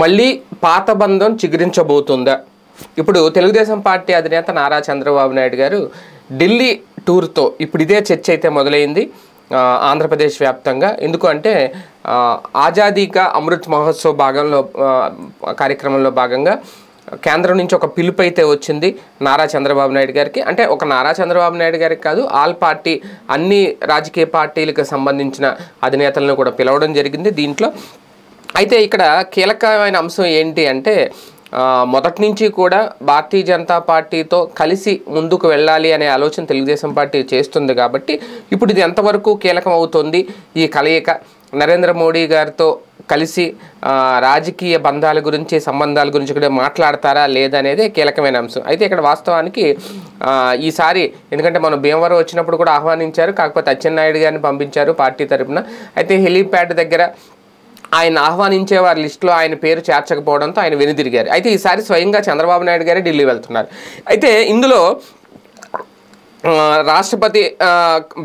మళ్ళీ పాత బంధం చిగురించబోతుందా ఇప్పుడు తెలుగుదేశం పార్టీ అధినేత నారా చంద్రబాబు నాయుడు గారు ఢిల్లీ టూర్తో ఇప్పుడు ఇదే చర్చ అయితే మొదలైంది ఆంధ్రప్రదేశ్ వ్యాప్తంగా ఎందుకంటే ఆజాదీకా అమృత్ మహోత్సవ భాగంలో కార్యక్రమంలో భాగంగా కేంద్రం నుంచి ఒక పిలుపు అయితే వచ్చింది నారా చంద్రబాబు నాయుడు గారికి అంటే ఒక నారా చంద్రబాబు నాయుడు గారికి కాదు ఆల్ పార్టీ అన్ని రాజకీయ పార్టీలకు సంబంధించిన అధినేతలను కూడా పిలవడం జరిగింది దీంట్లో అయితే ఇక్కడ కీలకమైన అంశం ఏంటి అంటే మొదటి నుంచి కూడా భారతీయ జనతా పార్టీతో కలిసి ముందుకు వెళ్ళాలి అనే ఆలోచన తెలుగుదేశం పార్టీ చేస్తుంది కాబట్టి ఇప్పుడు ఇది ఎంతవరకు కీలకం అవుతుంది ఈ కలయిక నరేంద్ర మోడీ గారితో కలిసి రాజకీయ బంధాల గురించి సంబంధాల గురించి కూడా మాట్లాడతారా లేదనేది కీలకమైన అంశం అయితే ఇక్కడ వాస్తవానికి ఈసారి ఎందుకంటే మనం భీమవరం వచ్చినప్పుడు కూడా ఆహ్వానించారు కాకపోతే అచ్చెన్నాయుడు గారిని పంపించారు పార్టీ తరఫున అయితే హెలీప్యాడ్ దగ్గర ఆయన ఆహ్వానించే వారి లిస్టులో ఆయన పేరు చేర్చకపోవడంతో ఆయన వెనుదిరిగారు అయితే ఈసారి స్వయంగా చంద్రబాబు నాయుడు గారే ఢిల్లీ వెళ్తున్నారు అయితే ఇందులో రాష్ట్రపతి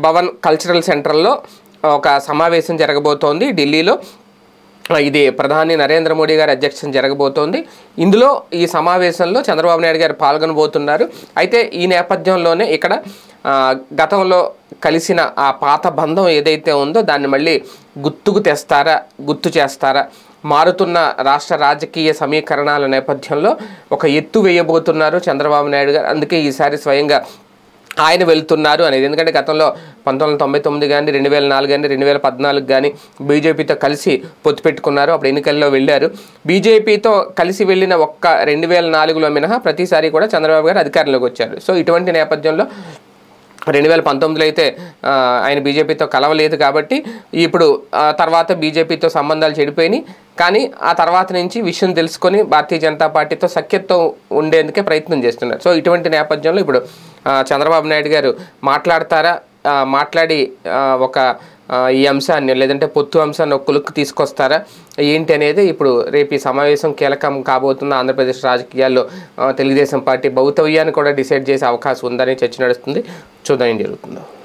భవన్ కల్చరల్ సెంటర్లో ఒక సమావేశం జరగబోతోంది ఢిల్లీలో ఇది ప్రధాని నరేంద్ర మోడీ గారి అధ్యక్షం జరగబోతోంది ఇందులో ఈ సమావేశంలో చంద్రబాబు నాయుడు గారు పాల్గొనబోతున్నారు అయితే ఈ నేపథ్యంలోనే ఇక్కడ గతంలో కలిసిన ఆ పాత బంధం ఏదైతే ఉందో దాన్ని మళ్ళీ గుర్తుకు తెస్తారా గుర్తు చేస్తారా మారుతున్న రాష్ట్ర రాజకీయ సమీకరణాల నేపథ్యంలో ఒక ఎత్తు వేయబోతున్నారు చంద్రబాబు నాయుడు గారు అందుకే ఈసారి స్వయంగా ఆయన వెళ్తున్నారు అనేది ఎందుకంటే గతంలో పంతొమ్మిది వందల తొంభై తొమ్మిది కానీ రెండు వేల నాలుగు కానీ రెండు వేల పద్నాలుగు కానీ బీజేపీతో కలిసి పొత్తు పెట్టుకున్నారు అప్పుడు ఎన్నికల్లో వెళ్ళారు బీజేపీతో కలిసి వెళ్ళిన ఒక్క రెండు వేల నాలుగులో మినహా ప్రతిసారి కూడా చంద్రబాబు గారు అధికారంలోకి వచ్చారు సో ఇటువంటి నేపథ్యంలో రెండు వేల పంతొమ్మిదిలో అయితే ఆయన బీజేపీతో కలవలేదు కాబట్టి ఇప్పుడు తర్వాత బీజేపీతో సంబంధాలు చెడిపోయినాయి కానీ ఆ తర్వాత నుంచి విషయం తెలుసుకొని భారతీయ జనతా పార్టీతో సఖ్యత్వం ఉండేందుకే ప్రయత్నం చేస్తున్నారు సో ఇటువంటి నేపథ్యంలో ఇప్పుడు చంద్రబాబు నాయుడు గారు మాట్లాడతారా మాట్లాడి ఒక ఈ అంశాన్ని లేదంటే పొత్తు అంశాన్ని ఒక కులుక్కు తీసుకొస్తారా ఏంటి అనేది ఇప్పుడు రేపు ఈ సమావేశం కీలకం కాబోతున్న ఆంధ్రప్రదేశ్ రాజకీయాల్లో తెలుగుదేశం పార్టీ భౌతవ్యాన్ని కూడా డిసైడ్ చేసే అవకాశం ఉందని చర్చ నడుస్తుంది చూద్దాం ఏం జరుగుతుందో